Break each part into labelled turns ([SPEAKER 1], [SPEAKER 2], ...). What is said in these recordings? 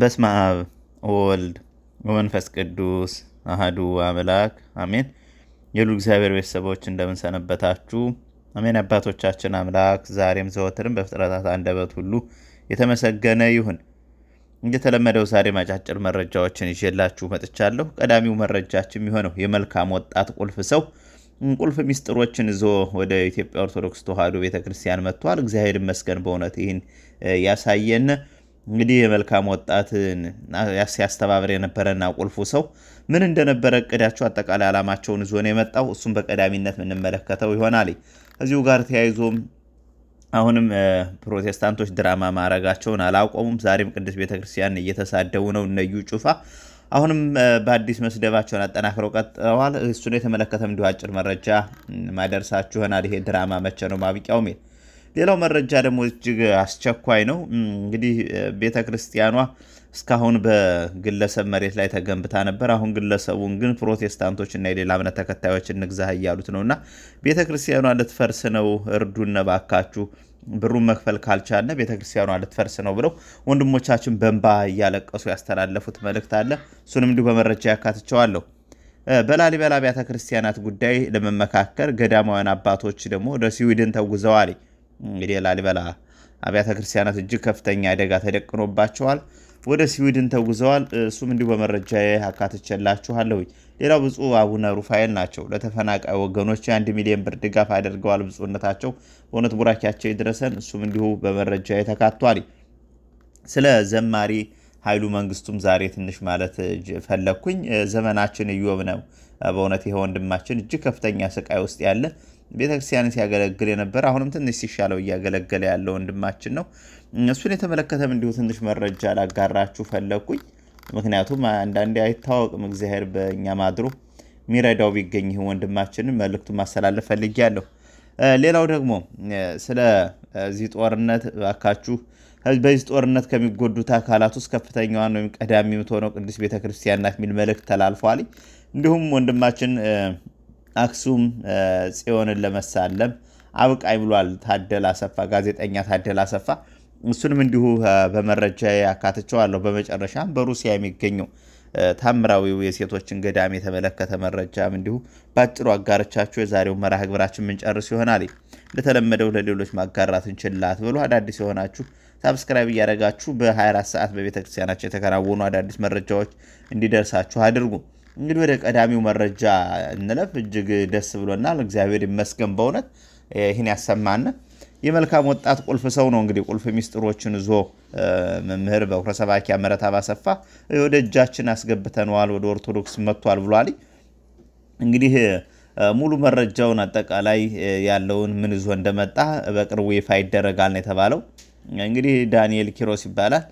[SPEAKER 1] በስመ አብ ወወልድ ወመንፈስ ቅዱስ አህዱ አምላክ አሜን። የሁሉ እግዚአብሔር ቤተሰቦች እንደምንሰነበታችሁ አሜን። አባቶቻችን አምላክ ዛሬም ዘወትርም በፍጥረታት አንደበት ሁሉ የተመሰገነ ይሁን። እንደተለመደው ዛሬም አጫጭር መረጃዎችን ይዤላችሁ መጥቻለሁ። ቀዳሚው መረጃችን የሚሆነው የመልካም ወጣት ቁልፍ ሰው ቁልፍ ሚስጥሮችን ይዞ ወደ ኢትዮጵያ ኦርቶዶክስ ተዋሕዶ ቤተክርስቲያን መጥቷል። እግዚአብሔር ይመስገን በእውነት ይህን ያሳየን እንግዲህ የመልካም ወጣትን ሲያስተባብር የነበረና ቁልፉ ሰው ምን እንደነበረ እቅዳቸው፣ አጠቃላይ ዓላማቸውን ይዞ ነው የመጣው። እሱም በቀዳሚነት የምንመለከተው ይሆናል። ከዚሁ ጋር ተያይዞም አሁንም ፕሮቴስታንቶች ድራማ ማድረጋቸውን አላቆሙም። ዛሬም ቅድስት ቤተክርስቲያን እየተሳደቡ ነው እነዩ ጩፋ አሁንም በአዲስ መስደባቸውን አጠናክረው ቀጥለዋል። እሱን የተመለከተም እንዲሁ አጭር መረጃ ማደርሳችሁ ይሆናል። ይሄ ድራማ መቼ ነው ማብቂያው? ሌላው መረጃ ደግሞ እጅግ አስቸኳይ ነው። እንግዲህ ቤተ ክርስቲያኗ እስካሁን በግለሰብ መሬት ላይ ተገንብታ ነበር። አሁን ግለሰቡን ግን ፕሮቴስታንቶች እና የሌላ እምነት ተከታዮች እንግዛህ እያሉት ነው እና ቤተ ክርስቲያኗ ልትፈርስ ነው፣ እርዱን ባካችሁ ብሩን መክፈል ካልቻለ ቤተ ክርስቲያኗ ልትፈርስ ነው ብለው ወንድሞቻችን በንባ እያለቀሱ ያስተላለፉት መልእክት አለ። እሱንም እንዲሁ በመረጃ ያካትቸዋለሁ። በላሊበላ አብያተ ክርስቲያናት ጉዳይ ለመመካከር ገዳማውያን አባቶች ደግሞ ወደ ስዊድን ተጉዘዋል። እንግዲህ የላሊበላ አብያተ ክርስቲያናት እጅግ ከፍተኛ አደጋ ተደቅኖባቸዋል። ወደ ስዊድን ተጉዘዋል። እሱም እንዲሁ በመረጃ አካትቼላችኋለሁ። ሌላው ብፁዕ አቡነ ሩፋኤል ናቸው። ለተፈናቃይ ወገኖች የአንድ ሚሊዮን ብር ድጋፍ አድርገዋል። ብፁዕነታቸው በእውነት ቡራኪያቸው ይድረሰን። እሱም እንዲሁ በመረጃ ተካቷል። ስለ ዘማሪ ኃይሉ መንግስቱም ዛሬ ትንሽ ማለት ፈለግኩኝ። ዘመናችን እዮብ ነው። በእውነት ይሄ ወንድማችን እጅግ ከፍተኛ ስቃይ ውስጥ ያለ ቤተክርስቲያን ሲያገለግል የነበረ አሁንም ትንሽ ሲሻለው እያገለገለ ያለ ወንድማችን ነው። እሱን የተመለከተም እንዲሁ ትንሽ መረጃ ላጋራችሁ ፈለግኩኝ። ምክንያቱም አንዳንዴ አይታወቅም እግዚአብሔር በእኛ ማድሮ ሚረዳው ቢገኝ ይህ ወንድማችንን መልእክቱን ማስተላለፍ ፈልጊያለሁ። ሌላው ደግሞ ስለዚህ ጦርነት እባካችሁ በዚህ ጦርነት ከሚጎዱት አካላት ውስጥ ከፍተኛዋን ወይም ቀዳሚ የምትሆነው ቅድስት ቤተክርስቲያን ናት የሚል መልእክት ተላልፏል። እንዲሁም ወንድማችን አክሱም ጽዮንን ለመሳለም አብቃይ ብሏል ታደል አሰፋ፣ ጋዜጠኛ ታደል አሰፋ። እሱንም እንዲሁ በመረጃ ያካትቸዋለሁ። በመጨረሻም በሩሲያ የሚገኘው ታምራዊው የሴቶችን ገዳም የተመለከተ መረጃም እንዲሁ በአጭሩ አጋረቻችሁ የዛሬው መርሃ ግብራችን ምንጨርስ ይሆናል። እንደተለመደው ለሌሎች ማጋራት እንችላት ብሎ አዳዲስ የሆናችሁ ሳብስክራይብ እያደረጋችሁ በ24 ሰዓት በቤተክርስቲያናቸው የተከናወኑ አዳዲስ መረጃዎች እንዲደርሳችሁ አድርጉ። እንግዲህ ወደ ቀዳሚው መረጃ እንለፍ። እጅግ ደስ ብሎናል። እግዚአብሔር ይመስገን በእውነት ይህን ያሰማን። የመልካም ወጣት ቁልፍ ሰው ነው። እንግዲህ ቁልፍ ሚስጥሮችን ይዞ መምህር በኩረሰባኪያ ምህረት አባሰፋ ወደ እጃችን አስገብተነዋል፣ ወደ ኦርቶዶክስ መጥቷል ብሏል። እንግዲህ ሙሉ መረጃውን አጠቃላይ ያለውን ምን ይዞ እንደመጣ በቅርቡ ይፋ ይደረጋል ነው የተባለው። እንግዲህ ዳንኤል ኪሮስ ይባላል።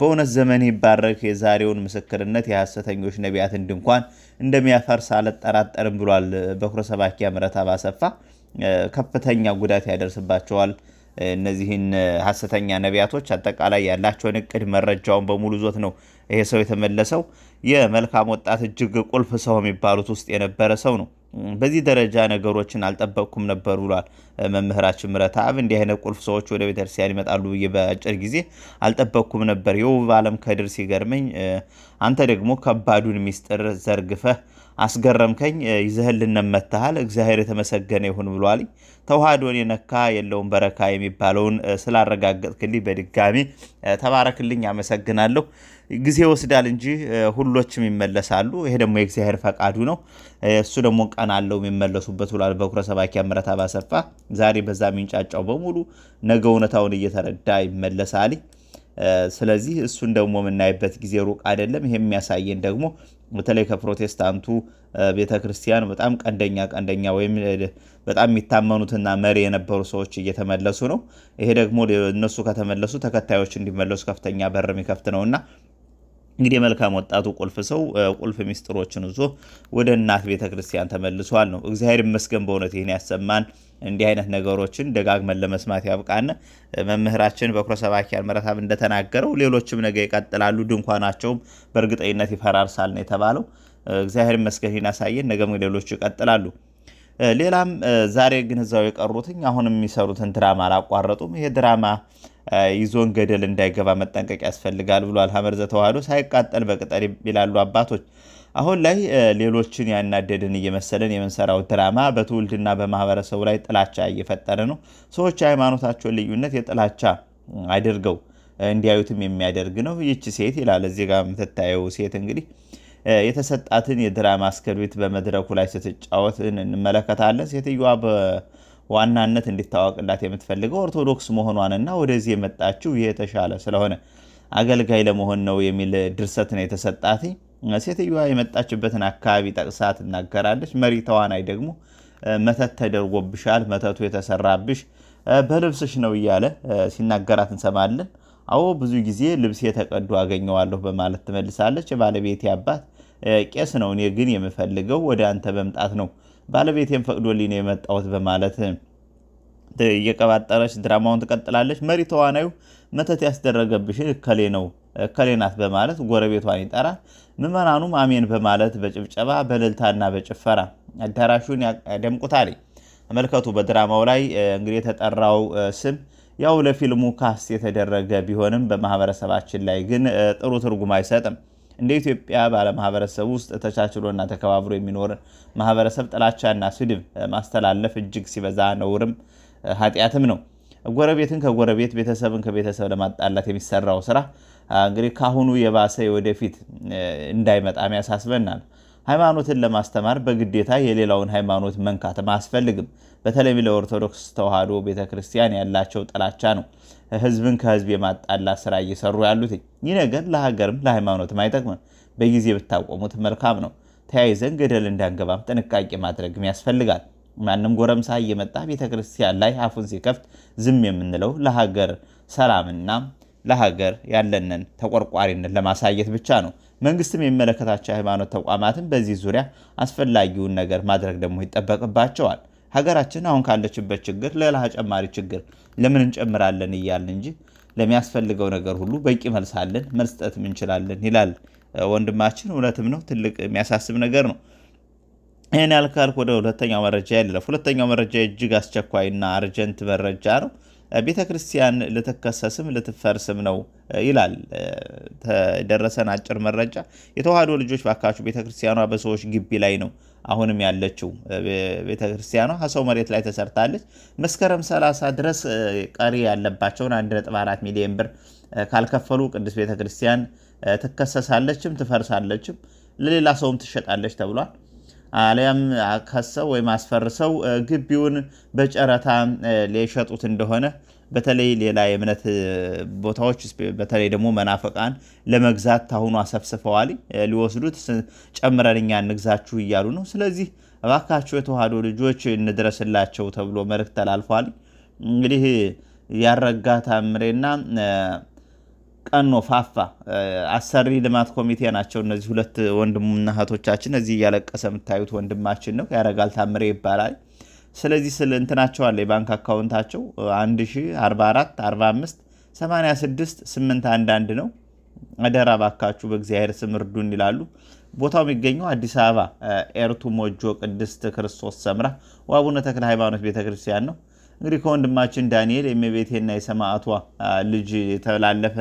[SPEAKER 1] በእውነት ዘመን ይባረክ። የዛሬውን ምስክርነት የሐሰተኞች ነቢያትን ድንኳን እንደሚያፈርስ አልጠራጠርም ብሏል። በኩረ ሰባኪያ ምረት አባሰፋ ከፍተኛ ጉዳት ያደርስባቸዋል። እነዚህን ሐሰተኛ ነቢያቶች አጠቃላይ ያላቸውን እቅድ መረጃውን በሙሉ ዞት ነው ይሄ ሰው የተመለሰው። የመልካም ወጣት እጅግ ቁልፍ ሰው የሚባሉት ውስጥ የነበረ ሰው ነው። በዚህ ደረጃ ነገሮችን አልጠበቅኩም ነበር ብሏል መምህራችን ምረት አብ። እንዲህ አይነት ቁልፍ ሰዎች ወደ ቤተክርስቲያን ይመጣሉ ብዬ በአጭር ጊዜ አልጠበቅኩም ነበር። የውብ አለም ከድር ሲገርመኝ፣ አንተ ደግሞ ከባዱን ሚስጥር ዘርግፈህ አስገረምከኝ። ይዘህልን መታሃል። እግዚአብሔር የተመሰገነ ይሁን ብሏል። ተዋህዶን የነካ የለውም በረካ የሚባለውን ስላረጋገጥክልኝ በድጋሚ ተባረክልኝ። አመሰግናለሁ። ጊዜ ይወስዳል እንጂ ሁሎችም ይመለሳሉ። ይሄ ደግሞ የእግዚአብሔር ፈቃዱ ነው። እሱ ደግሞ ቀን አለው የሚመለሱበት ብሏል። በኩረ ሰባኪ ምረት አባሰፋ ዛሬ በዛ የሚንጫጫው በሙሉ ነገ እውነታውን እየተረዳ ይመለሳል። ስለዚህ እሱን ደግሞ የምናይበት ጊዜ ሩቅ አይደለም። ይሄ የሚያሳየን ደግሞ በተለይ ከፕሮቴስታንቱ ቤተ ክርስቲያን በጣም ቀንደኛ ቀንደኛ ወይም በጣም የሚታመኑትና መሪ የነበሩ ሰዎች እየተመለሱ ነው። ይሄ ደግሞ እነሱ ከተመለሱ ተከታዮች እንዲመለሱ ከፍተኛ በር የሚከፍት ነውና እንግዲህ መልካም ወጣቱ ቁልፍ ሰው ቁልፍ ሚስጥሮችን ይዞ ወደ እናት ቤተ ክርስቲያን ተመልሷል ነው። እግዚአብሔር ይመስገን በእውነት ይህን ያሰማን። እንዲህ አይነት ነገሮችን ደጋግመን ለመስማት ያብቃን። መምህራችን በኩረ ሰባኪያን መረታብ እንደተናገረው ሌሎችም ነገ ይቀጥላሉ። ድንኳናቸውም በእርግጠኝነት ይፈራርሳል ነው የተባለው። እግዚአብሔር ይመስገን ይህን ያሳየን። ነገም ሌሎቹ ይቀጥላሉ። ሌላም ዛሬ ግን እዛው የቀሩትኝ አሁን የሚሰሩትን ድራማ አላቋረጡም። ይሄ ድራማ ይዞን ገደል እንዳይገባ መጠንቀቅ ያስፈልጋል ብሏል። ሀመርዘ ተዋህዶ ሳይቃጠል በቅጠል ይላሉ አባቶች። አሁን ላይ ሌሎችን ያናደድን እየመሰለን የምንሰራው ድራማ በትውልድና በማህበረሰቡ ላይ ጥላቻ እየፈጠረ ነው። ሰዎች የሃይማኖታቸውን ልዩነት የጥላቻ አድርገው እንዲያዩትም የሚያደርግ ነው። ይቺ ሴት ይላል እዚህ ጋር የምትታየው ሴት እንግዲህ የተሰጣትን የድራማ እስክሪብት በመድረኩ ላይ ስትጫወት እንመለከታለን። ሴትዮዋ ዋናነት እንዲታወቅላት የምትፈልገው ኦርቶዶክስ መሆኗንና ወደዚህ የመጣችው የተሻለ ስለሆነ አገልጋይ ለመሆን ነው የሚል ድርሰት ነው የተሰጣት። ሴትዮዋ የመጣችበትን አካባቢ ጠቅሳ ትናገራለች። መሪ ተዋናይ ደግሞ መተት ተደርጎብሻል፣ መተቱ የተሰራብሽ በልብስሽ ነው እያለ ሲናገራት እንሰማለን። አዎ ብዙ ጊዜ ልብስ የተቀዱ አገኘዋለሁ በማለት ትመልሳለች። የባለቤቴ አባት ቄስ ነው፣ እኔ ግን የምፈልገው ወደ አንተ መምጣት ነው ባለቤቴን ፈቅዶልኝ ነው የመጣሁት በማለት እየቀባጠረች ድራማውን ትቀጥላለች። መሪ ተዋናዩ መተት ያስደረገብሽ እከሌ ነው እከሌ ናት በማለት ጎረቤቷን ይጠራል። ምዕመናኑም አሜን በማለት በጭብጨባ በእልልታና በጭፈራ አዳራሹን ያደምቁታል። ተመልከቱ። በድራማው ላይ እንግዲህ የተጠራው ስም ያው ለፊልሙ ካስት የተደረገ ቢሆንም በማህበረሰባችን ላይ ግን ጥሩ ትርጉም አይሰጥም። እንደ ኢትዮጵያ ባለማህበረሰብ ውስጥ ተቻችሎና ተከባብሮ የሚኖር ማህበረሰብ ጥላቻና ስድብ ማስተላለፍ እጅግ ሲበዛ ነውርም ኃጢአትም ነው። ጎረቤትን ከጎረቤት ቤተሰብን ከቤተሰብ ለማጣላት የሚሰራው ስራ እንግዲህ ከአሁኑ የባሰ ወደፊት እንዳይመጣም ያሳስበናል። ሃይማኖትን ለማስተማር በግዴታ የሌላውን ሃይማኖት መንካትም አያስፈልግም። በተለይ ለኦርቶዶክስ ተዋህዶ ቤተክርስቲያን ያላቸው ጥላቻ ነው። ህዝብን ከህዝብ የማጣላ ስራ እየሰሩ ያሉት። ይህ ነገር ለሀገርም ለሃይማኖትም አይጠቅምም። በጊዜ ብታቆሙት መልካም ነው። ተያይዘን ገደል እንዳንገባም ጥንቃቄ ማድረግም ያስፈልጋል። ማንም ጎረምሳ እየመጣ ቤተክርስቲያን ላይ አፉን ሲከፍት ዝም የምንለው ለሀገር ሰላምና ለሀገር ያለንን ተቆርቋሪነት ለማሳየት ብቻ ነው። መንግስትም የሚመለከታቸው ሃይማኖት ተቋማትን በዚህ ዙሪያ አስፈላጊውን ነገር ማድረግ ደግሞ ይጠበቅባቸዋል። ሀገራችን አሁን ካለችበት ችግር ሌላ ተጨማሪ ችግር ለምን እንጨምራለን እያልን እንጂ ለሚያስፈልገው ነገር ሁሉ በቂ መልስ አለን መስጠትም እንችላለን ይላል ወንድማችን። እውነትም ነው። ትልቅ የሚያሳስብ ነገር ነው። ይህን ያልካልክ ወደ ሁለተኛው መረጃ ያለፍ። ሁለተኛው መረጃ እጅግ አስቸኳይና አርጀንት መረጃ ነው። ቤተ ክርስቲያን ልትከሰስም ልትፈርስም ነው ይላል ተደረሰን አጭር መረጃ። የተዋህዶ ልጆች ባካችሁ ቤተ ክርስቲያኗ በሰዎች ግቢ ላይ ነው አሁንም ያለችው። ቤተ ክርስቲያኗ ሀሰው መሬት ላይ ተሰርታለች። መስከረም 30 ድረስ ቀሪ ያለባቸውን 1.4 ሚሊዮን ብር ካልከፈሉ ቅዱስ ቤተ ክርስቲያን ትከሰሳለችም ትፈርሳለችም ለሌላ ሰውም ትሸጣለች ተብሏል። አሊያም ከሰው ወይም አስፈርሰው ግቢውን በጨረታ ሊሸጡት እንደሆነ በተለይ ሌላ የእምነት ቦታዎች በተለይ ደግሞ መናፈቃን ለመግዛት ታሁኑ አሰብስፈዋል። ሊወስዱት ጨምረን እኛ እንግዛችሁ እያሉ ነው። ስለዚህ እባካችሁ የተዋህዶ ልጆች እንድረስላቸው ተብሎ መልእክት ተላልፏል። እንግዲህ ያረጋ ታምሬና ቀኖ ፋፋ አሰሪ ልማት ኮሚቴ ናቸው። እነዚህ ሁለት ወንድምና እህቶቻችን እዚህ እያለቀሰ የምታዩት ወንድማችን ነው ያረጋል ታምሬ ይባላል። ስለዚህ ስለ እንትናቸው አለ የባንክ አካውንታቸው 1044 45 86 811 ነው። አደራ ባካችሁ በእግዚአብሔር ስም እርዱን ይላሉ። ቦታው የሚገኘው አዲስ አበባ ኤርቱ ሞጆ ቅድስት ክርስቶስ ሰምራ አቡነ ተክለ ሃይማኖት ቤተክርስቲያን ነው። እንግዲህ ከወንድማችን ዳንኤል የእመቤቴና የሰማዕቷ ልጅ የተላለፈ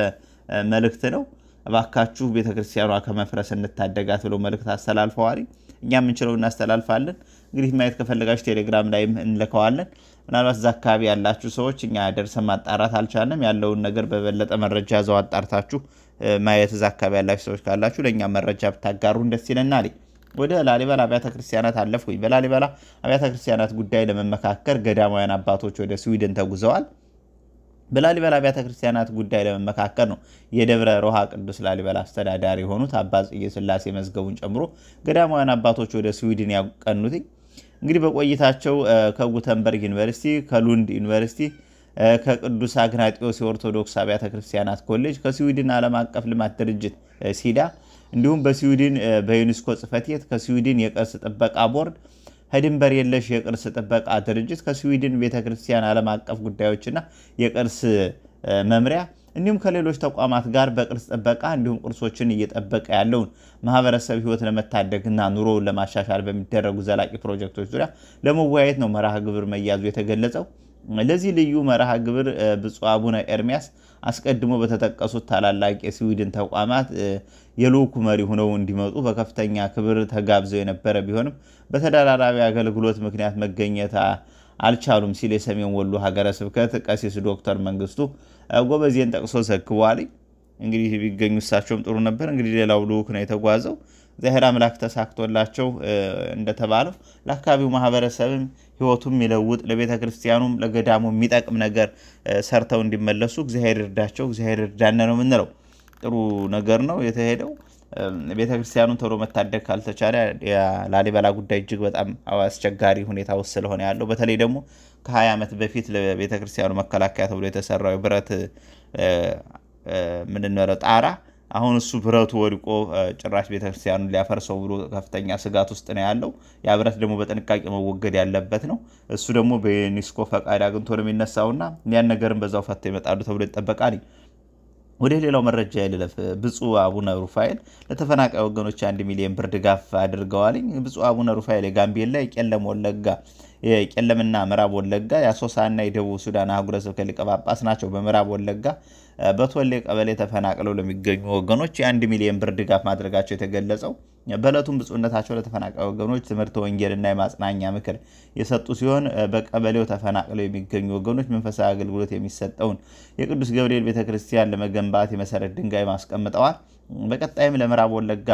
[SPEAKER 1] መልእክት ነው። እባካችሁ ቤተክርስቲያኗ ከመፍረስ እንታደጋት ብለው መልእክት አስተላልፈዋል። እኛ የምንችለው እናስተላልፋለን። እንግዲህ ማየት ከፈለጋችሁ ቴሌግራም ላይም እንልከዋለን። ምናልባት እዛ አካባቢ ያላችሁ ሰዎች እኛ ደርሰን ማጣራት አልቻለም፣ ያለውን ነገር በበለጠ መረጃ ዘው አጣርታችሁ ማየት እዛ አካባቢ ያላችሁ ሰዎች ካላችሁ ለእኛ መረጃ ብታጋሩን ደስ ይለናል። ወደ ላሊበላ አብያተ ክርስቲያናት አለፍኩኝ። በላሊበላ አብያተ ክርስቲያናት ጉዳይ ለመመካከር ገዳማውያን አባቶች ወደ ስዊድን ተጉዘዋል። በላሊበላ አብያተ ክርስቲያናት ጉዳይ ለመመካከል ነው የደብረ ሮሃ ቅዱስ ላሊበላ አስተዳዳሪ የሆኑት አባ ጽጌ ስላሴ መዝገቡን ጨምሮ ገዳማውያን አባቶች ወደ ስዊድን ያቀኑት። እንግዲህ በቆይታቸው ከጉተንበርግ ዩኒቨርሲቲ፣ ከሉንድ ዩኒቨርሲቲ፣ ከቅዱስ አግናጢዮስ የኦርቶዶክስ አብያተ ክርስቲያናት ኮሌጅ፣ ከስዊድን ዓለም አቀፍ ልማት ድርጅት ሲዳ እንዲሁም በስዊድን በዩኒስኮ ጽሕፈት ቤት ከስዊድን የቅርስ ጥበቃ ቦርድ ከድንበር የለሽ የቅርስ ጥበቃ ድርጅት ከስዊድን ቤተ ክርስቲያን ዓለም አቀፍ ጉዳዮችና የቅርስ መምሪያ እንዲሁም ከሌሎች ተቋማት ጋር በቅርስ ጥበቃ እንዲሁም ቅርሶችን እየጠበቀ ያለውን ማህበረሰብ ህይወት ለመታደግና ኑሮውን ለማሻሻል በሚደረጉ ዘላቂ ፕሮጀክቶች ዙሪያ ለመወያየት ነው መርሃ ግብር መያዙ የተገለጸው። ለዚህ ልዩ መርሃ ግብር ብፁዕ አቡነ ኤርሚያስ አስቀድሞ በተጠቀሱት ታላላቅ የስዊድን ተቋማት የልዑኩ መሪ ሆነው እንዲመጡ በከፍተኛ ክብር ተጋብዘው የነበረ ቢሆንም በተደራራቢ አገልግሎት ምክንያት መገኘት አልቻሉም ሲል የሰሜን ወሎ ሀገረ ስብከት ቀሲስ ዶክተር መንግስቱ ጎበዜን ጠቅሶ ዘግቧል። እንግዲህ ቢገኙ እሳቸውም ጥሩ ነበር። እንግዲህ ሌላው ልዑክ ነው የተጓዘው። ዘሄር አምላክ ተሳክቶላቸው እንደተባለው ለአካባቢው ማህበረሰብም ህይወቱም የሚለውጥ ለቤተ ክርስቲያኑም ለገዳሙ የሚጠቅም ነገር ሰርተው እንዲመለሱ እግዚአብሔር እርዳቸው፣ እግዚአብሔር እርዳነ ነው የምንለው። ጥሩ ነገር ነው የተሄደው። ቤተክርስቲያኑን ቶሎ መታደግ ካልተቻለ የላሊበላ ጉዳይ እጅግ በጣም አስቸጋሪ ሁኔታ ውስጥ ስለሆነ ያለው በተለይ ደግሞ ከ20 ዓመት በፊት ለቤተክርስቲያኑ መከላከያ ተብሎ የተሰራው ብረት ምንድነው ጣራ አሁን እሱ ብረቱ ወድቆ ጭራሽ ቤተክርስቲያኑን ሊያፈርሰው ብሎ ከፍተኛ ስጋት ውስጥ ነው ያለው። ያ ብረት ደግሞ በጥንቃቄ መወገድ ያለበት ነው። እሱ ደግሞ በዩኔስኮ ፈቃድ አግኝቶ ነው የሚነሳውና ያን ነገርን በዛው ፈቶ ይመጣሉ ተብሎ ይጠበቃል። ወደ ሌላው መረጃ ልለፍ። ብፁዕ አቡነ ሩፋኤል ለተፈናቃይ ወገኖች አንድ ሚሊዮን ብር ድጋፍ አድርገዋል። ብፁዕ አቡነ ሩፋኤል የጋምቤላ፣ የቄለም ወለጋ የቄለምና ምዕራብ ወለጋ የአሶሳና የደቡብ ሱዳን አህጉረ ስብከት ሊቀ ጳጳስ ናቸው። በምዕራብ ወለጋ በቶሌ ቀበሌ ተፈናቅለው ለሚገኙ ወገኖች የአንድ ሚሊዮን ብር ድጋፍ ማድረጋቸው የተገለጸው በዕለቱም ብፁዕነታቸው ለተፈናቃይ ወገኖች ትምህርት ወንጌልና የማጽናኛ ምክር የሰጡ ሲሆን በቀበሌው ተፈናቅለው የሚገኙ ወገኖች መንፈሳዊ አገልግሎት የሚሰጠውን የቅዱስ ገብርኤል ቤተክርስቲያን ለመገንባት የመሰረት ድንጋይ ማስቀምጠዋል። በቀጣይም ለምዕራብ ወለጋ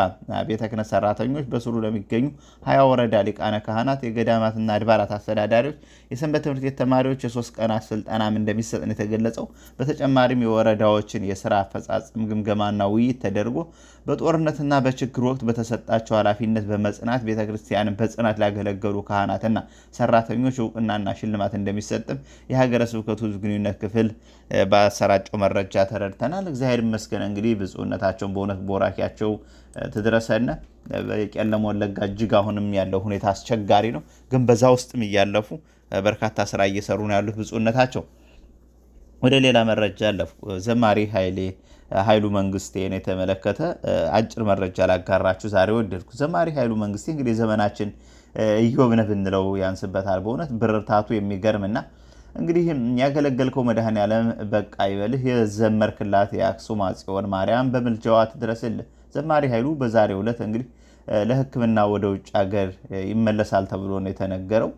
[SPEAKER 1] ቤተ ክህነት ሰራተኞች በስሩ ለሚገኙ ሀያ ወረዳ ሊቃነ ካህናት፣ የገዳማትና አድባራት አስተዳዳሪዎች፣ የሰንበት ትምህርት ቤት ተማሪዎች የሶስት ቀናት ስልጠናም እንደሚሰጥ ነው የተገለጸው። በተጨማሪም የወረዳዎችን የስራ አፈጻጸም ግምገማና ውይይት ተደርጎ በጦርነትና በችግር ወቅት በተሰጣቸው ኃላፊነት በመጽናት ቤተ ክርስቲያንን በጽናት ላገለገሉ ካህናትና ሰራተኞች እውቅናና ሽልማት እንደሚሰጥም የሀገረ ስብከቱ ሕዝብ ግንኙነት ክፍል ባሰራጨው መረጃ ተረድተናል። እግዚአብሔር ይመስገን። እንግዲህ ብፁዕነታቸውን በእውነት ቦራኪያቸው ትድረሰነ። የቄለም ወለጋ እጅግ አሁንም ያለው ሁኔታ አስቸጋሪ ነው፣ ግን በዛ ውስጥም እያለፉ በርካታ ስራ እየሰሩ ነው ያሉት ብፁዕነታቸው ወደ ሌላ መረጃ አለፍኩ። ዘማሪ ኃይሉ መንግስቴን የተመለከተ አጭር መረጃ ላጋራችሁ ዛሬ ወደድኩ። ዘማሪ ኃይሉ መንግስቴ እንግዲህ ዘመናችን እዮብነ ብንለው ያንስበታል። በእውነት ብርታቱ የሚገርምና እንግዲህ ያገለገልከው መድኃኔ ዓለም በቃ ይበልህ የዘመርክላት የአክሱም ጽዮን ማርያም በምልጃዋ ትድረስልህ። ዘማሪ ኃይሉ በዛሬው ዕለት እንግዲህ ለሕክምና ወደ ውጭ ሀገር ይመለሳል ተብሎ ነው የተነገረው።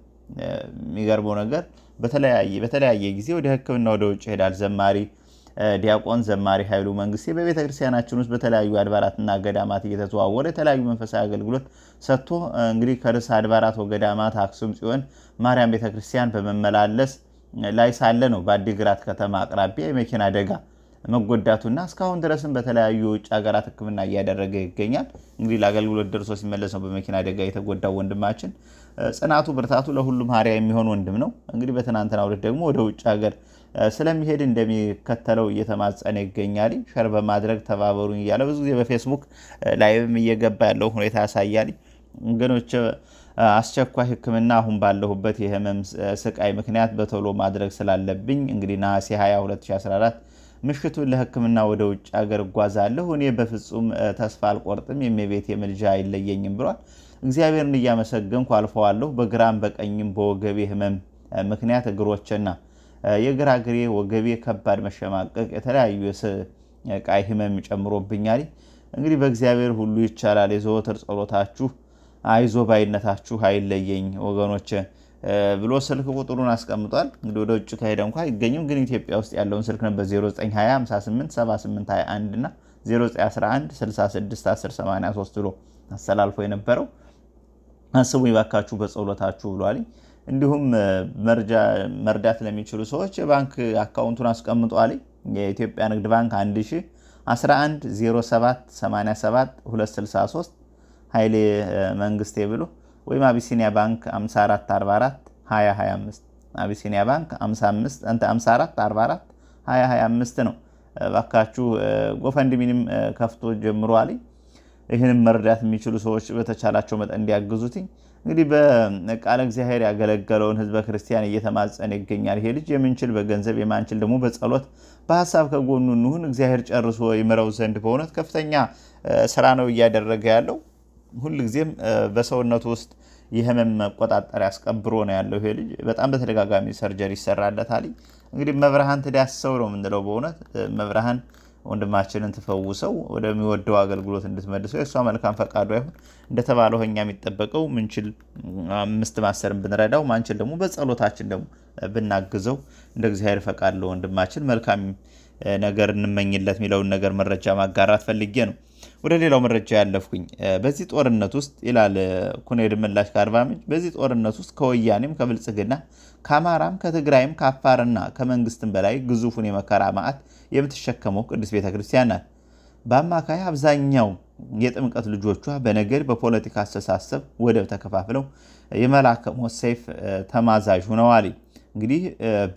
[SPEAKER 1] የሚገርመው ነገር በተለያየ በተለያየ ጊዜ ወደ ሕክምና ወደ ውጭ ይሄዳል። ዘማሪ ዲያቆን ዘማሪ ኃይሉ መንግስቴ በቤተ ክርስቲያናችን ውስጥ በተለያዩ አድባራትና ገዳማት እየተዘዋወረ የተለያዩ መንፈሳዊ አገልግሎት ሰጥቶ እንግዲህ ከርዕሰ አድባራት ወገዳማት አክሱም ጽዮን ማርያም ቤተ ክርስቲያን በመመላለስ ላይ ሳለ ነው በአዲግራት ከተማ አቅራቢያ የመኪና አደጋ መጎዳቱና እስካሁን ድረስም በተለያዩ ውጭ ሀገራት ሕክምና እያደረገ ይገኛል። እንግዲህ ለአገልግሎት ደርሶ ሲመለስ ነው በመኪና አደጋ የተጎዳው ወንድማችን። ጽናቱ ብርታቱ ለሁሉም ሀሪያ የሚሆን ወንድም ነው። እንግዲህ በትናንትና ዕለት ደግሞ ወደ ውጭ ሀገር ስለሚሄድ እንደሚከተለው እየተማጸነ ይገኛል። ሸር በማድረግ ተባበሩኝ እያለ ብዙ ጊዜ በፌስቡክ ላይም እየገባ ያለው ሁኔታ ያሳያል። ወገኖች አስቸኳይ ሕክምና አሁን ባለሁበት የህመም ስቃይ ምክንያት በቶሎ ማድረግ ስላለብኝ እንግዲህ ነሐሴ 20 2014 ምሽቱን ለሕክምና ወደ ውጭ ሀገር እጓዛለሁ። እኔ በፍጹም ተስፋ አልቆርጥም፣ የቤቴ የምልጃ አይለየኝም ብሏል። እግዚአብሔርን እያመሰገንኩ አልፈዋለሁ። በግራም በቀኝም በወገቤ ህመም ምክንያት እግሮችና የግራ እግሬ ወገቤ ከባድ መሸማቀቅ፣ የተለያዩ የስቃይ ህመም ጨምሮብኛል። እንግዲህ በእግዚአብሔር ሁሉ ይቻላል። የዘወትር ጸሎታችሁ አይዞ ባይነታችሁ አይለየኝ ወገኖች ብሎ ስልክ ቁጥሩን አስቀምጧል። እንግዲህ ወደ ውጭ ከሄደ እንኳ አይገኝም፣ ግን ኢትዮጵያ ውስጥ ያለውን ስልክ ነበር 0920587821 እና 0911 661083 ብሎ አስተላልፎ የነበረው አስቡኝ ባካችሁ በጸሎታችሁ ብሏል። እንዲሁም መርዳት ለሚችሉ ሰዎች የባንክ አካውንቱን አስቀምጧል። የኢትዮጵያ ንግድ ባንክ 1011 07 87 263 ኃይሌ መንግስቴ ብሎ ወይም አቢሲኒያ ባንክ 5444 2025 አቢሲኒያ ባንክ 5444 2025 ነው። ባካችሁ ጎፈንድሚንም ከፍቶ ጀምሯል። ይህንም መርዳት የሚችሉ ሰዎች በተቻላቸው መጠን እንዲያግዙትኝ እንግዲህ በቃለ እግዚአብሔር ያገለገለውን ህዝበ ክርስቲያን እየተማፀን ይገኛል። ይሄ ልጅ የምንችል በገንዘብ የማንችል ደግሞ በጸሎት በሀሳብ ከጎኑ እንሁን። እግዚአብሔር ጨርሶ ይምረው ዘንድ በእውነት ከፍተኛ ስራ ነው እያደረገ ያለው። ሁልጊዜም በሰውነቱ ውስጥ የህመም መቆጣጠር ያስቀብሮ ነው ያለው። ይሄ ልጅ በጣም በተደጋጋሚ ሰርጀሪ ይሰራለታል። እንግዲህ መብርሃን ትዳሰው ነው የምንለው በእውነት መብርሃን ወንድማችንን ትፈውሰው ወደሚወደው አገልግሎት እንድትመልሰው የእሷ መልካም ፈቃዱ አይሁን። እንደተባለው እኛ የሚጠበቀው ምንችል አምስት ማሰርን ብንረዳው ማንችል ደግሞ በጸሎታችን ደግሞ ብናግዘው እንደ እግዚአብሔር ፈቃድ ለወንድማችን መልካም ነገር እንመኝለት የሚለውን ነገር መረጃ ማጋራት ፈልጌ ነው። ወደ ሌላው መረጃ ያለፍኩኝ በዚህ ጦርነት ውስጥ ይላል ኩኔድ ምላሽ ከአርባ ምንጭ በዚህ ጦርነት ውስጥ ከወያኔም ከብልጽግና ከአማራም ከትግራይም ከአፋርና ከመንግስትም በላይ ግዙፉን የመከራ ማዕት የምትሸከመው ቅዱስ ቤተ ክርስቲያን ናት። በአማካይ አብዛኛው የጥምቀት ልጆቿ በነገድ በፖለቲካ አስተሳሰብ ወደብ ተከፋፍለው የመልአከ ሞት ሰይፍ ተማዛዥ ሆነዋል። እንግዲህ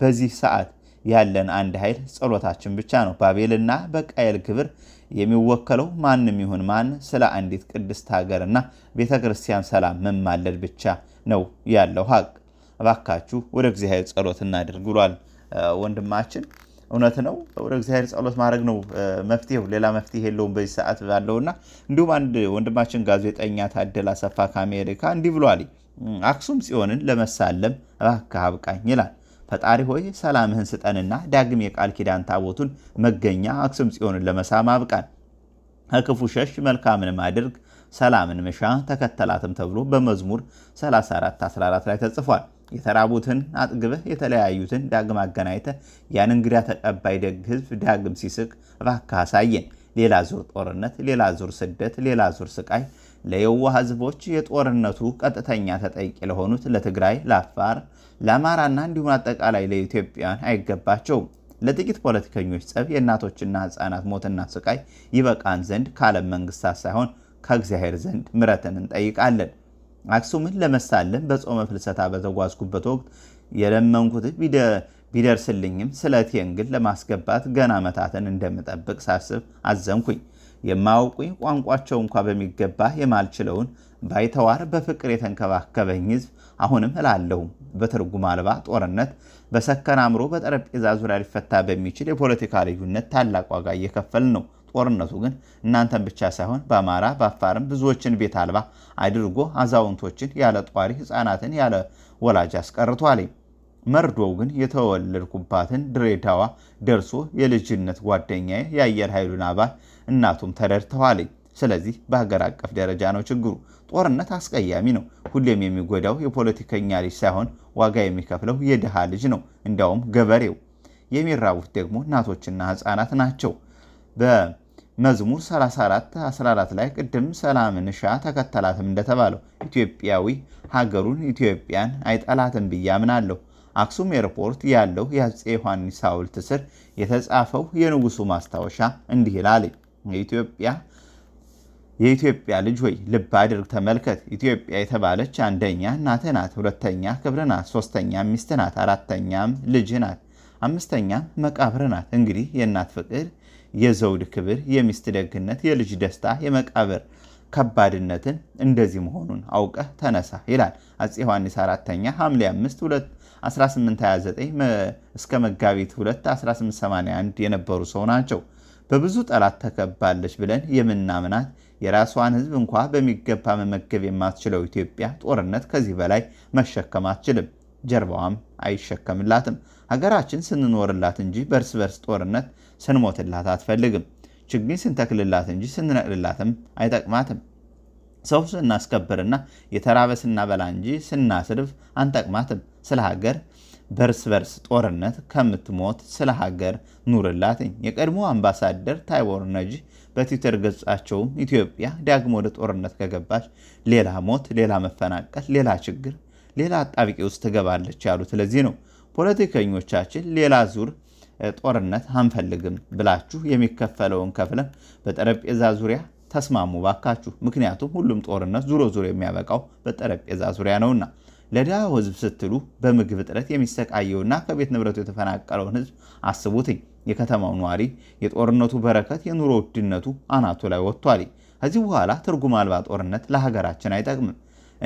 [SPEAKER 1] በዚህ ሰዓት ያለን አንድ ኃይል ጸሎታችን ብቻ ነው። ባቤልና በቃየል ግብር የሚወከለው ማንም ይሁን ማን ስለ አንዲት ቅድስት ሀገርና ቤተ ክርስቲያን ሰላም መማለድ ብቻ ነው ያለው ሀቅ። እባካችሁ ወደ እግዚአብሔር ጸሎት እናድርግ ብሏል ወንድማችን። እውነት ነው። ወደ እግዚአብሔር ጸሎት ማድረግ ነው መፍትሄው፣ ሌላ መፍትሄ የለውም በዚህ ሰዓት ባለውና እንዲሁም አንድ ወንድማችን ጋዜጠኛ ታደለ አሰፋ ከአሜሪካ እንዲህ ብሏል። አክሱም ጽዮንን ለመሳለም እባክህ አብቃኝ ይላል። ፈጣሪ ሆይ ሰላምህን ስጠንና ዳግም የቃል ኪዳን ታቦቱን መገኛ አክሱም ጽዮንን ለመሳም አብቃን። ከክፉ ሸሽ፣ መልካምንም አድርግ፣ ሰላምን ምሻ፣ ተከተላትም ተብሎ በመዝሙር 34 14 ላይ ተጽፏል። የተራቡትን አጥግበህ የተለያዩትን ዳግም አገናኝተህ ያን እንግዳ ተቀባይ ደግ ህዝብ ዳግም ሲስቅ እባክህ አሳየን። ሌላ ዙር ጦርነት፣ ሌላ ዙር ስደት፣ ሌላ ዙር ስቃይ ለየዋ ህዝቦች የጦርነቱ ቀጥተኛ ተጠቂ ለሆኑት ለትግራይ፣ ለአፋር፣ ለአማራና እንዲሁም አጠቃላይ ለኢትዮጵያን አይገባቸውም። ለጥቂት ፖለቲከኞች ጸብ፣ የእናቶችና ህፃናት ሞትና ስቃይ ይበቃን ዘንድ ከዓለም መንግስታት ሳይሆን ከእግዚአብሔር ዘንድ ምረትን እንጠይቃለን። አክሱምን ለመሳለም በጾመ ፍልሰታ በተጓዝኩበት ወቅት የለመንኩት ቢደርስልኝም ስለቴን ግን ለማስገባት ገና መታተን እንደምጠብቅ ሳስብ አዘንኩኝ። የማያውቁኝ ቋንቋቸው እንኳ በሚገባ የማልችለውን ባይተዋር በፍቅር የተንከባከበኝ ሕዝብ አሁንም እላለሁ በትርጉም አልባ ጦርነት በሰከን አእምሮ በጠረጴዛ ዙሪያ ሊፈታ በሚችል የፖለቲካ ልዩነት ታላቅ ዋጋ እየከፈል ነው። ጦርነቱ ግን እናንተን ብቻ ሳይሆን በአማራ በአፋርም ብዙዎችን ቤት አልባ አድርጎ አዛውንቶችን ያለ ጧሪ ህፃናትን ያለ ወላጅ አስቀርቷል። መርዶው ግን የተወለድኩባትን ድሬዳዋ ደርሶ የልጅነት ጓደኛዬ የአየር ኃይሉን አባል እናቱም ተረድተዋል። ስለዚህ በሀገር አቀፍ ደረጃ ነው ችግሩ። ጦርነት አስቀያሚ ነው። ሁሌም የሚጎዳው የፖለቲከኛ ልጅ ሳይሆን ዋጋ የሚከፍለው የድሃ ልጅ ነው፣ እንዲያውም ገበሬው። የሚራቡት ደግሞ እናቶችና ህፃናት ናቸው። መዝሙር 34 14 ላይ ቅድም ሰላምን እሻ ተከተላትም እንደተባለው ኢትዮጵያዊ ሀገሩን ኢትዮጵያን አይጠላትም ብዬ አምናለሁ። አክሱም ኤርፖርት ያለው የአፄ ዮሐንስ ሐውልት ስር የተጻፈው የንጉሱ ማስታወሻ እንዲህ ይላል። የኢትዮጵያ የኢትዮጵያ ልጅ ሆይ ልብ አድርግ ተመልከት። ኢትዮጵያ የተባለች አንደኛ እናትህ ናት፣ ሁለተኛ ክብር ናት፣ ሶስተኛ ሚስት ናት፣ አራተኛም ልጅ ናት፣ አምስተኛም መቃብር ናት። እንግዲህ የእናት ፍቅር የዘውድ ክብር፣ የሚስት ደግነት፣ የልጅ ደስታ፣ የመቃብር ከባድነትን እንደዚህ መሆኑን አውቀህ ተነሳ ይላል አፄ ዮሐንስ አራተኛ ሐምሌ 5 1829 እስከ መጋቢት 2 1881 የነበሩ ሰው ናቸው። በብዙ ጠላት ተከባለች ብለን የምናምናት የራሷን ሕዝብ እንኳ በሚገባ መመገብ የማትችለው ኢትዮጵያ ጦርነት ከዚህ በላይ መሸከም አትችልም፣ ጀርባዋም አይሸከምላትም። ሀገራችን ስንኖርላት እንጂ በእርስ በርስ ጦርነት ስንሞትላት አትፈልግም። ችግኝ ስንተክልላት እንጂ ስንነቅልላትም አይጠቅማትም። ሰው ስናስከብርና የተራበ ስናበላ እንጂ ስናስርብ አንጠቅማትም። ስለ ሀገር በርስ በርስ ጦርነት ከምትሞት ስለ ሀገር ኑርላትኝ። የቀድሞ አምባሳደር ታይቦር ነጂ በትዊተር ገጻቸውም ኢትዮጵያ ዳግም ወደ ጦርነት ከገባች ሌላ ሞት፣ ሌላ መፈናቀል፣ ሌላ ችግር፣ ሌላ አጣብቂ ውስጥ ትገባለች ያሉት ለዚህ ነው። ፖለቲከኞቻችን ሌላ ዙር ጦርነት አንፈልግም ብላችሁ የሚከፈለውን ከፍለን በጠረጴዛ ዙሪያ ተስማሙ ባካችሁ። ምክንያቱም ሁሉም ጦርነት ዙሮ ዙሮ የሚያበቃው በጠረጴዛ ዙሪያ ነውና ለድሃ ህዝብ ስትሉ በምግብ እጥረት የሚሰቃየውና ከቤት ንብረቱ የተፈናቀለውን ህዝብ አስቡትኝ። የከተማው ነዋሪ የጦርነቱ በረከት የኑሮ ውድነቱ አናቱ ላይ ወጥቷል። ከዚህ በኋላ ትርጉም አልባ ጦርነት ለሀገራችን አይጠቅምም።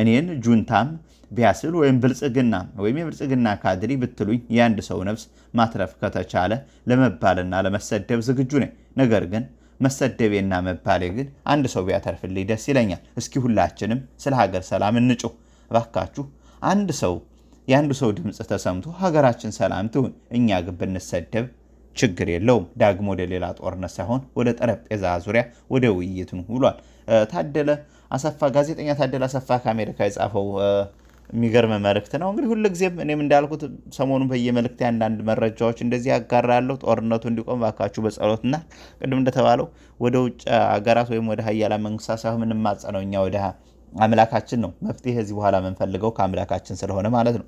[SPEAKER 1] እኔን ጁንታም ቢያስል ወይም ብልጽግና ወይም የብልጽግና ካድሪ ብትሉኝ የአንድ ሰው ነፍስ ማትረፍ ከተቻለ ለመባልና ለመሰደብ ዝግጁ ነኝ። ነገር ግን መሰደቤና መባሌ ግን አንድ ሰው ቢያተርፍልኝ ደስ ይለኛል። እስኪ ሁላችንም ስለ ሀገር ሰላም እንጩ እባካችሁ። አንድ ሰው የአንዱ ሰው ድምፅ ተሰምቶ ሀገራችን ሰላም ትሁን። እኛ ግን ብንሰደብ ችግር የለውም። ዳግሞ ወደ ሌላ ጦርነት ሳይሆን ወደ ጠረጴዛ ዙሪያ ወደ ውይይት ነው ብሏል። ታደለ አሰፋ ጋዜጠኛ ታደለ አሰፋ ከአሜሪካ የጻፈው የሚገርም መልእክት ነው። እንግዲህ ሁልጊዜም እኔም እንዳልኩት ሰሞኑን በየመልእክቴ አንዳንድ መረጃዎች እንደዚህ ያጋራለሁ። ጦርነቱ እንዲቆም ባካችሁ በጸሎትና ቅድም እንደተባለው ወደ ውጭ ሀገራት ወይም ወደ ሀያላ መንግስታት ሳይሆን የምንማጸነው እኛ ወደ አምላካችን ነው። መፍትሄ እዚህ በኋላ የምንፈልገው ከአምላካችን ስለሆነ ማለት ነው።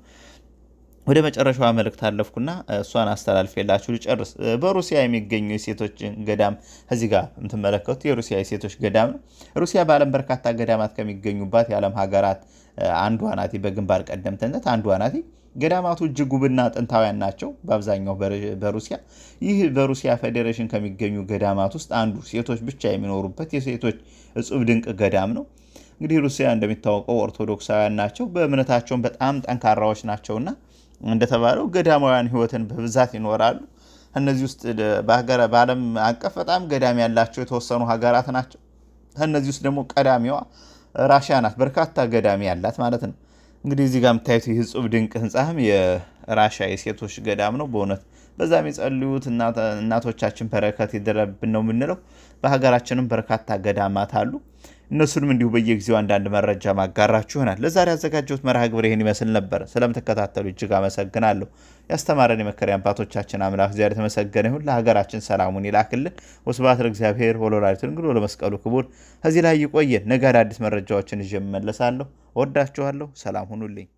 [SPEAKER 1] ወደ መጨረሻዋ መልእክት አለፍኩና እሷን አስተላልፌላችሁ ልጨርስ። በሩሲያ የሚገኙ የሴቶች ገዳም እዚህ ጋር የምትመለከቱት የሩሲያ የሴቶች ገዳም ነው። ሩሲያ በዓለም በርካታ ገዳማት ከሚገኙባት የዓለም ሀገራት አንዷ ናት በግንባር ቀደምትነት አንዷ ናት። ገዳማቱ እጅግ ውብና ጥንታውያን ናቸው፣ በአብዛኛው በሩሲያ። ይህ በሩሲያ ፌዴሬሽን ከሚገኙ ገዳማት ውስጥ አንዱ ሴቶች ብቻ የሚኖሩበት የሴቶች እጹብ ድንቅ ገዳም ነው። እንግዲህ ሩሲያ እንደሚታወቀው ኦርቶዶክሳውያን ናቸው፣ በእምነታቸውን በጣም ጠንካራዎች ናቸውና እንደተባለው ገዳማውያን ህይወትን በብዛት ይኖራሉ። እነዚህ ውስጥ በዓለም አቀፍ በጣም ገዳም ያላቸው የተወሰኑ ሀገራት ናቸው። ከእነዚህ ውስጥ ደግሞ ቀዳሚዋ ራሽያ ናት። በርካታ ገዳሚ ያላት ማለት ነው። እንግዲህ እዚህ ጋር የምታዩት ይህ እጹብ ድንቅ ህንጻም የራሽያ የሴቶች ገዳም ነው። በእውነት በዛ የጸልዩት እናቶቻችን በረከት ይደረብን ነው የምንለው። በሀገራችንም በርካታ ገዳማት አሉ። እነሱንም እንዲሁ በየጊዜው አንዳንድ መረጃ ማጋራችሁ ይሆናል። ለዛሬ ያዘጋጀሁት መርሃ ግብር ይህን ይመስል ነበር። ስለምትከታተሉ እጅግ አመሰግናለሁ። ያስተማረን የመከሪ አባቶቻችን አምላክ እግዚአብሔር የተመሰገነ ይሁን። ለሀገራችን ሰላሙን ይላክልን። ወስብሐት ለእግዚአብሔር ወለወላዲቱ ድንግል ለመስቀሉ ክቡር። ከዚህ ላይ ይቆየን። ነገ አዳዲስ መረጃዎችን ይዤ እመለሳለሁ። ወዳችኋለሁ። ሰላም ሁኑልኝ።